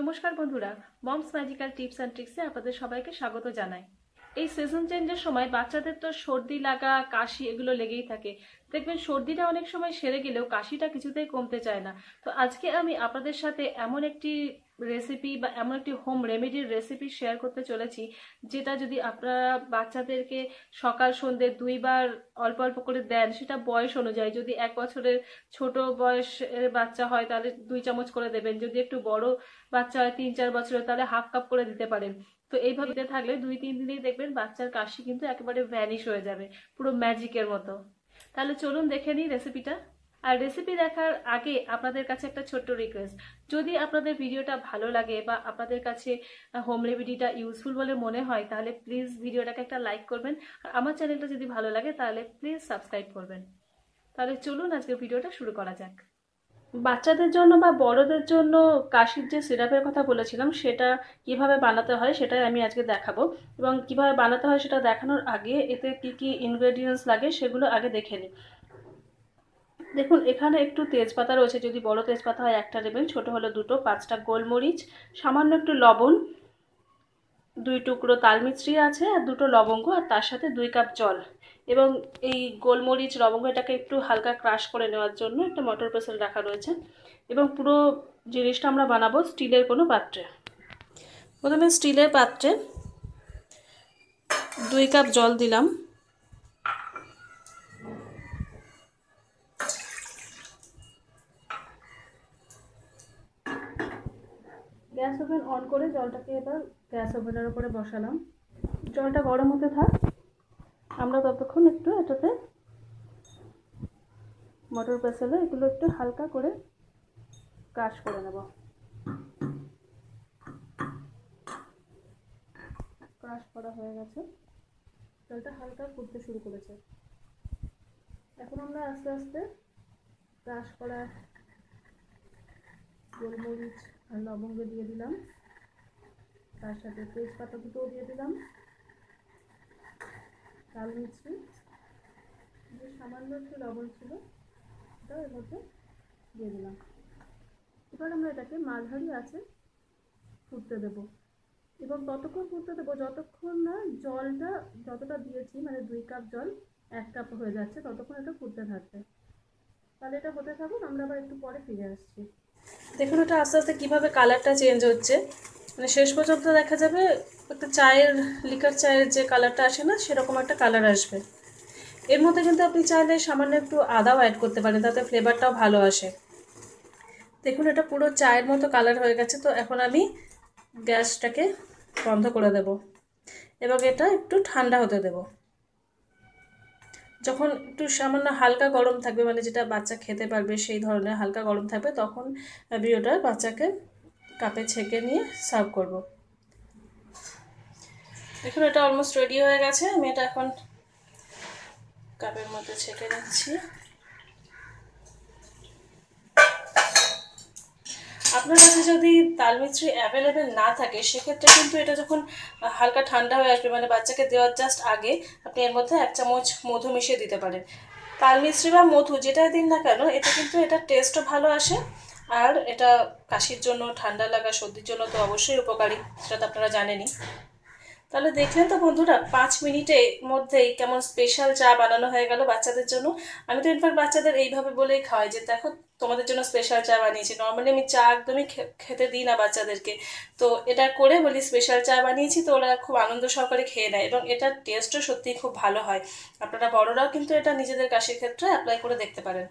নমস্কার বন্ধুরা mom's magical tips and ট্রিক্সে আপনাদের সবাইকে স্বাগত জানাই এই সিজন চেঞ্জের সময় বাচ্চাদের তো সর্দি লাগা কাশি এগুলো লেগেই থাকে দেখবেন সর্দিটা অনেক সময় সেরে গেলেও কাশিটা কিছুতেই কমতে চায় না তো আজকে আমি আপনাদের সাথে এমন একটি রেসিপি বা এমন একটি হোম রেমেডির রেসিপি শেয়ার করতে চলেছি যেটা যদি আপনারা বাচ্চাদেরকে সকাল সন্ধ্যে দুইবার অল্প অল্প করে দেন সেটা বয়স অনুযায়ী যদি এক বছরের ছোট বয়সের বাচ্চা হয় তাহলে দুই চামচ করে দেবেন যদি একটু বড় বাচ্চা হয় তিন চার বছরের তাহলে হাফ কাপ করে দিতে পারেন তো এইভাবে দিতে থাকলে দুই তিন দিনেই দেখবেন বাচ্চার কাশি কিন্তু একেবারে ভ্যানিশ হয়ে যাবে পুরো ম্যাজিকের মতো তাহলে চলুন দেখে নিই রেসিপিটা আর রেসিপি দেখার আগে আপনাদের কাছে একটা ছোট্ট রিকোয়েস্ট যদি আপনাদের ভিডিওটা ভালো লাগে বা আপনাদের কাছে হোম রেমেডিটা ইউজফুল বলে মনে হয় তাহলে প্লিজ ভিডিওটাকে একটা লাইক করবেন আর আমার চ্যানেলটা যদি ভালো লাগে তাহলে প্লিজ সাবস্ক্রাইব করবেন তাহলে চলুন আজকে ভিডিওটা শুরু করা যাক বাচ্চাদের জন্য বা বড়দের জন্য কাশির যে সিরাপের কথা বলেছিলাম সেটা কিভাবে বানাতে হয় সেটাই আমি আজকে দেখাবো এবং কিভাবে বানাতে হয় সেটা দেখানোর আগে এতে কি কি ইনগ্রেডিয়েন্টস লাগে সেগুলো আগে দেখে নিই দেখুন এখানে একটু তেজপাতা রয়েছে যদি বড় তেজপাতা হয় একটা দেবেন ছোট হলে দুটো পাঁচটা গোলমরিচ সামান্য একটু লবণ দুই টুকরো তালমিছরি আছে আর দুটো লবঙ্গ আর তার সাথে দুই কাপ জল এবং এই গোলমরিচ লবঙ্গ এটাকে একটু হালকা ক্রাশ করে নেওয়ার জন্য একটা মটর পেসেল রাখা রয়েছে এবং পুরো জিনিসটা আমরা বানাবো স্টিলের কোনো পাত্রে প্রথমে স্টিলের পাত্রে দুই কাপ জল দিলাম গ্যাস ওভেন অন করে জলটাকে এবার গ্যাস ওভেনের ওপরে বসালাম জলটা গরম হতে থাক আমরা ততক্ষণ একটু এটাতে মটর পেসেলে এগুলো একটু হালকা করে কাশ করে নেব কাশ করা হয়ে গেছে জলটা হালকা ফুটতে শুরু করেছে এখন আমরা আস্তে আস্তে কাশ করা গোলমরিচ আর লবঙ্গ দিয়ে দিলাম তার সাথে তেজপাতা দুটোও দিয়ে দিলাম লাল মিশ্রি যে সামান্য একটু লবণ ছিল ওটা এর মধ্যে দিয়ে দিলাম এবার আমরা এটাকে মাঝারি আছে ফুটতে দেবো এবং ততক্ষণ ফুটতে দেবো যতক্ষণ না জলটা যতটা দিয়েছি মানে দুই কাপ জল এক কাপ হয়ে যাচ্ছে ততক্ষণ এটা ফুটতে থাকবে তাহলে এটা হতে থাকুন আমরা আবার একটু পরে ফিরে আসছি দেখুন ওটা আস্তে আস্তে কীভাবে কালারটা চেঞ্জ হচ্ছে মানে শেষ পর্যন্ত দেখা যাবে একটা চায়ের লিকার চায়ের যে কালারটা আসে না সেরকম একটা কালার আসবে এর মধ্যে কিন্তু আপনি চাইলে সামান্য একটু আদাও অ্যাড করতে পারেন তাতে ফ্লেভারটাও ভালো আসে দেখুন এটা পুরো চায়ের মতো কালার হয়ে গেছে তো এখন আমি গ্যাসটাকে বন্ধ করে দেব এবং এটা একটু ঠান্ডা হতে দেবো যখন একটু সামান্য হালকা গরম থাকবে মানে যেটা বাচ্চা খেতে পারবে সেই ধরনের হালকা গরম থাকবে তখন ওটা বাচ্চাকে কাপে ছেঁকে নিয়ে সার্ভ করব দেখুন এটা অলমোস্ট রেডি হয়ে গেছে আমি এটা এখন কাপের মধ্যে ছেঁকে নিচ্ছি আপনার কাছে যদি তাল মিছরি অ্যাভেলেবেল না থাকে সেক্ষেত্রে কিন্তু এটা যখন হালকা ঠান্ডা হয়ে আসবে মানে বাচ্চাকে দেওয়ার জাস্ট আগে আপনি এর মধ্যে এক চামচ মধু মিশিয়ে দিতে পারেন তাল মিছরি বা মধু যেটাই দিন না কেন এতে কিন্তু এটা টেস্টও ভালো আসে আর এটা কাশির জন্য ঠান্ডা লাগা সর্দির জন্য তো অবশ্যই উপকারী সেটা তো আপনারা জানেনই তাহলে দেখলেন তো বন্ধুরা পাঁচ মিনিটে মধ্যেই কেমন স্পেশাল চা বানানো হয়ে গেল বাচ্চাদের জন্য আমি তো ইনফ্যাক্ট বাচ্চাদের এইভাবে বলেই খাওয়াই যে দেখো তোমাদের জন্য স্পেশাল চা বানিয়েছি নর্মালি আমি চা একদমই খেতে দিই না বাচ্চাদেরকে তো এটা করে বলি স্পেশাল চা বানিয়েছি তো ওরা খুব আনন্দ সহকারে খেয়ে নেয় এবং এটার টেস্টও সত্যিই খুব ভালো হয় আপনারা বড়রাও কিন্তু এটা নিজেদের কাশির ক্ষেত্রে অ্যাপ্লাই করে দেখতে পারেন